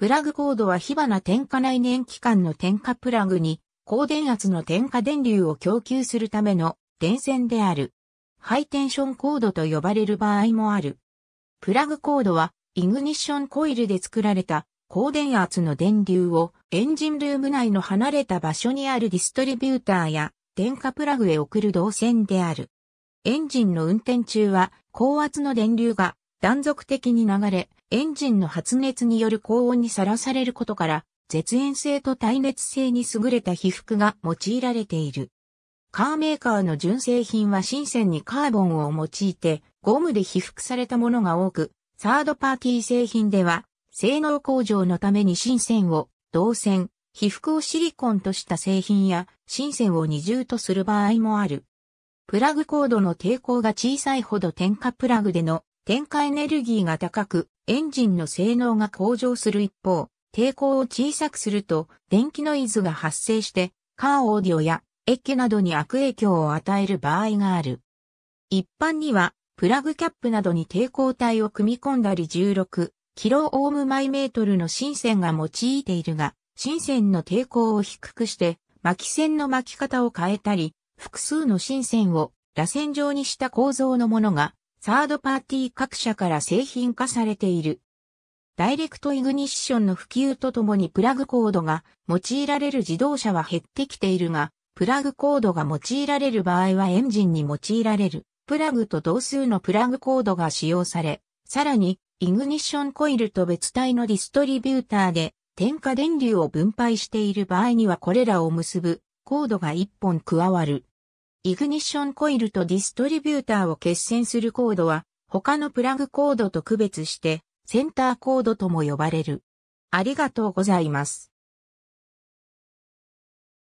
プラグコードは火花点火内燃機関の点火プラグに高電圧の点火電流を供給するための電線である。ハイテンションコードと呼ばれる場合もある。プラグコードはイグニッションコイルで作られた高電圧の電流をエンジンルーム内の離れた場所にあるディストリビューターや電化プラグへ送る導線である。エンジンの運転中は高圧の電流が断続的に流れ、エンジンの発熱による高温にさらされることから、絶縁性と耐熱性に優れた被覆が用いられている。カーメーカーの純正品は新鮮にカーボンを用いて、ゴムで被覆されたものが多く、サードパーティー製品では、性能向上のために新鮮を、銅線、被覆をシリコンとした製品や、新鮮を二重とする場合もある。プラグコードの抵抗が小さいほど点火プラグでの点火エネルギーが高く、エンジンの性能が向上する一方、抵抗を小さくすると電気ノイズが発生してカーオーディオやエッケなどに悪影響を与える場合がある。一般にはプラグキャップなどに抵抗体を組み込んだり16キロオームイメートルの新線が用いているが、新線の抵抗を低くして巻き線の巻き方を変えたり、複数の新線を螺旋状にした構造のものがサードパーティー各社から製品化されている。ダイレクトイグニッションの普及とともにプラグコードが用いられる自動車は減ってきているが、プラグコードが用いられる場合はエンジンに用いられるプラグと同数のプラグコードが使用され、さらにイグニッションコイルと別体のディストリビューターで点火電流を分配している場合にはこれらを結ぶコードが1本加わる。イグニッションコイルとディストリビューターを決線するコードは、他のプラグコードと区別して、センターコードとも呼ばれる。ありがとうございます。